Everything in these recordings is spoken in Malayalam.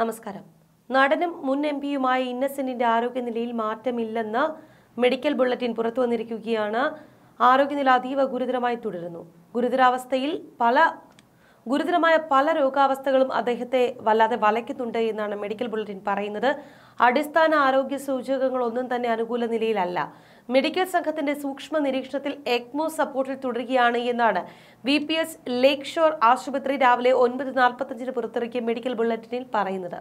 നമസ്കാരം നടനും മുൻ എം പിയുമായ ഇന്നസെന്റിന്റെ ആരോഗ്യനിലയിൽ മാറ്റമില്ലെന്ന് മെഡിക്കൽ ബുള്ളറ്റിൻ പുറത്തു വന്നിരിക്കുകയാണ് ആരോഗ്യനില അതീവ ഗുരുതരമായി തുടരുന്നു ഗുരുതരാവസ്ഥയിൽ പല ഗുരുതരമായ പല രോഗാവസ്ഥകളും അദ്ദേഹത്തെ വല്ലാതെ വലയ്ക്കുന്നുണ്ട് എന്നാണ് മെഡിക്കൽ ബുള്ളറ്റിൻ പറയുന്നത് അടിസ്ഥാന ആരോഗ്യ സൂചകങ്ങൾ ഒന്നും തന്നെ അനുകൂല നിലയിലല്ല മെഡിക്കൽ സംഘത്തിന്റെ സൂക്ഷ്മ നിരീക്ഷണത്തിൽ എക്മോ സപ്പോർട്ടിൽ തുടരുകയാണ് എന്നാണ് V P S Lakeshore ആശുപത്രി രാവിലെ ഒൻപത് നാൽപ്പത്തഞ്ചിന് പുറത്തിറക്കിയ മെഡിക്കൽ ബുള്ളറ്റിനിൽ പറയുന്നത്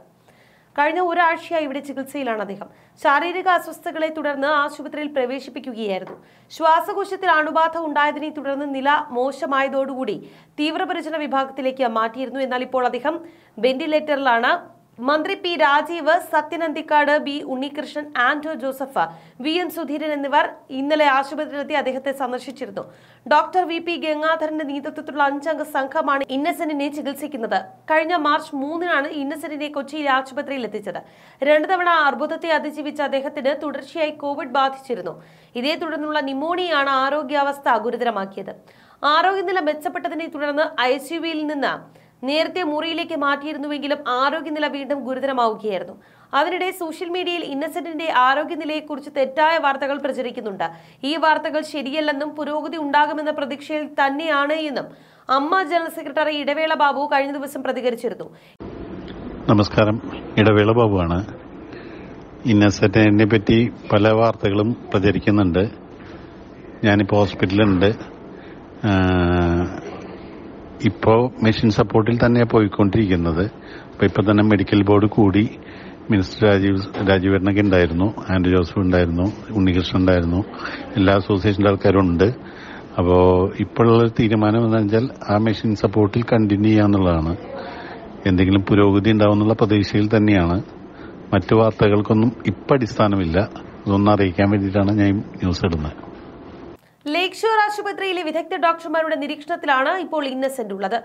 കഴിഞ്ഞ ഒരാഴ്ചയായി ഇവിടെ ചികിത്സയിലാണ് അദ്ദേഹം ശാരീരിക അസ്വസ്ഥതകളെ തുടർന്ന് ആശുപത്രിയിൽ പ്രവേശിപ്പിക്കുകയായിരുന്നു ശ്വാസകോശത്തിൽ അണുബാധ ഉണ്ടായതിനെ തുടർന്ന് നില മോശമായതോടുകൂടി തീവ്രപരിചരണ വിഭാഗത്തിലേക്ക് മാറ്റിയിരുന്നു എന്നാൽ ഇപ്പോൾ അദ്ദേഹം വെന്റിലേറ്ററിലാണ് മന്ത്രി P Rajeev Sathyan Anthikad B Unnikrishnan Anto Joseph V N Sudheeran എന്നിവർ ഇന്നലെ ആശുപത്രിയിലെത്തി അദ്ദേഹത്തെ സന്ദർശിച്ചിരുന്നു ഡോക്ടർ വി പി ഗംഗാധരന്റെ നേതൃത്വത്തിലുള്ള അഞ്ചംഗ സംഘമാണ് ഇന്നസെന്റിനെ ചികിത്സിക്കുന്നത് കഴിഞ്ഞ മാർച്ച് മൂന്നിനാണ് ഇന്നസെന്റിനെ കൊച്ചിയിലെ ആശുപത്രിയിൽ എത്തിച്ചത് രണ്ടു തവണ അർബുദത്തെ അതിജീവിച്ച അദ്ദേഹത്തിന് തുടർച്ചയായി കോവിഡ് ബാധിച്ചിരുന്നു ഇതേ തുടർന്നുള്ള നിമോണിയാണ് ആരോഗ്യാവസ്ഥ ഗുരുതരമാക്കിയത് ആരോഗ്യനില മെച്ചപ്പെട്ടതിനെ തുടർന്ന് ഐ നിന്ന് നേരത്തെ മുറിയിലേക്ക് മാറ്റിയിരുന്നുവെങ്കിലും ആരോഗ്യനില വീണ്ടും ഗുരുതരമാവുകയായിരുന്നു അതിനിടെ സോഷ്യൽ മീഡിയയിൽ ഇന്നസെന്റിന്റെ ആരോഗ്യനിലയെക്കുറിച്ച് തെറ്റായ വാർത്തകൾ പ്രചരിക്കുന്നുണ്ട് ഈ വാർത്തകൾ ശരിയല്ലെന്നും പുരോഗതി ഉണ്ടാകുമെന്ന പ്രതീക്ഷയിൽ തന്നെയാണ് എന്നും അമ്മ ജനറൽ സെക്രട്ടറി ഇടവേള ബാബു കഴിഞ്ഞ ദിവസം പ്രതികരിച്ചിരുന്നു നമസ്കാരം ഇടവേള ബാബുവാണ് ഇന്നസെന്റിനെ പറ്റി പല വാർത്തകളും പ്രചരിക്കുന്നുണ്ട് ഞാനിപ്പോൾ ഹോസ്പിറ്റലുണ്ട് ഇപ്പോൾ മെഷീൻ സപ്പോർട്ടിൽ തന്നെയാണ് പോയിക്കൊണ്ടിരിക്കുന്നത് അപ്പോൾ ഇപ്പോൾ തന്നെ മെഡിക്കൽ ബോർഡ് കൂടി മിനിസ്റ്റർ രാജീവ് രാജീവരനൊക്കെ ഉണ്ടായിരുന്നു ആൻഡ് ജോസഫ് ഉണ്ടായിരുന്നു ഉണ്ണികൃഷ്ണൻ ഉണ്ടായിരുന്നു എല്ലാ അസോസിയേഷൻ്റെ ആൾക്കാരും ഉണ്ട് അപ്പോൾ ഇപ്പോഴുള്ള തീരുമാനം എന്ന് വെച്ചാൽ ആ മെഷീൻ സപ്പോർട്ടിൽ കണ്ടിന്യൂ ചെയ്യാന്നുള്ളതാണ് എന്തെങ്കിലും പുരോഗതി ഉണ്ടാവുന്നുള്ള പ്രതീക്ഷയിൽ തന്നെയാണ് മറ്റു വാർത്തകൾക്കൊന്നും ഇപ്പം അടിസ്ഥാനമില്ല അതൊന്നും അറിയിക്കാൻ വേണ്ടിയിട്ടാണ് ഞാൻ ന്യൂസ് ഇടുന്നത് ലേക്ക് ഷോർ ആശുപത്രിയിലെ വിദഗ്ധ ഡോക്ടർമാരുടെ നിരീക്ഷണത്തിലാണ് ഇപ്പോൾ ഇന്നസെന്റ് ഉള്ളത്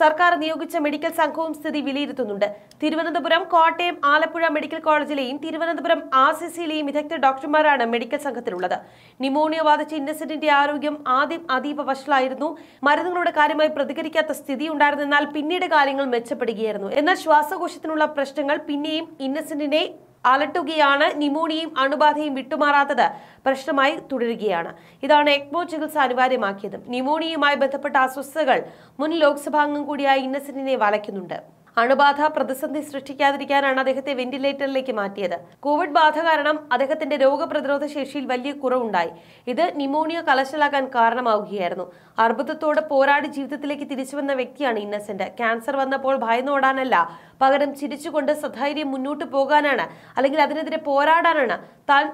സർക്കാർ നിയോഗിച്ച മെഡിക്കൽ സംഘവും സ്ഥിതി വിലയിരുത്തുന്നുണ്ട് തിരുവനന്തപുരം കോട്ടയം ആലപ്പുഴ മെഡിക്കൽ കോളേജിലെയും തിരുവനന്തപുരം ആർ സി സിയിലെയും വിദഗ്ധ ഡോക്ടർമാരാണ് മെഡിക്കൽ സംഘത്തിലുള്ളത് ന്യൂമോണിയ ബാധിച്ച ഇന്നസെന്റിന്റെ ആരോഗ്യം ആദ്യം അതീവ വഷളായിരുന്നു മരുന്നുകളുടെ കാര്യമായി പ്രതികരിക്കാത്ത സ്ഥിതി ഉണ്ടായിരുന്നെന്നാൽ പിന്നീട് കാര്യങ്ങൾ മെച്ചപ്പെടുകയായിരുന്നു എന്നാൽ ശ്വാസകോശത്തിനുള്ള പ്രശ്നങ്ങൾ പിന്നെയും ഇന്നസെന്റിനെ അലട്ടുകയാണ് ന്യൂമോണിയയും അണുബാധയും വിട്ടുമാറാത്തത് പ്രശ്നമായി തുടരുകയാണ് ഇതാണ് എക്മോ ചികിത്സ അനിവാര്യമാക്കിയതും ന്യൂമോണിയയുമായി ബന്ധപ്പെട്ട അസ്വസ്ഥതകൾ മുൻ ലോക്സഭാംഗം കൂടിയായ ഇന്നസെന്റിനെ വലയ്ക്കുന്നുണ്ട് അണുബാധ പ്രതിസന്ധി സൃഷ്ടിക്കാതിരിക്കാനാണ് അദ്ദേഹത്തെ വെന്റിലേറ്ററിലേക്ക് മാറ്റിയത് കോവിഡ് ബാധ കാരണം അദ്ദേഹത്തിന്റെ രോഗപ്രതിരോധ ശേഷിയിൽ വലിയ കുറവുണ്ടായി ഇത് ന്യൂമോണിയ കലശലാകാൻ കാരണമാവുകയായിരുന്നു അർബുദത്തോട് പോരാടി ജീവിതത്തിലേക്ക് തിരിച്ചു വന്ന വ്യക്തിയാണ് ഇന്നസെന്റ് ക്യാൻസർ വന്നപ്പോൾ ഭയന്നോടാനല്ല പകരം ചിരിച്ചുകൊണ്ട് സധൈര്യം മുന്നോട്ട് പോകാനാണ് അല്ലെങ്കിൽ അതിനെതിരെ പോരാടാനാണ് താൻ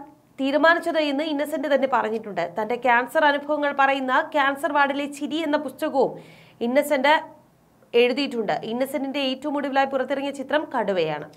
തീരുമാനിച്ചത് എന്ന് ഇന്നസെന്റ് തന്നെ പറഞ്ഞിട്ടുണ്ട് തന്റെ ക്യാൻസർ അനുഭവങ്ങൾ പറയുന്ന ക്യാൻസർ വാർഡിലെ ചിരി എന്ന പുസ്തകവും ഇന്നസെന്റ് എഴുതിയിട്ടുണ്ട് ഇന്നസെന്റിന്റെ ഏറ്റവും ഒടുവിലായി പുറത്തിറങ്ങിയ ചിത്രം കടുവയാണ്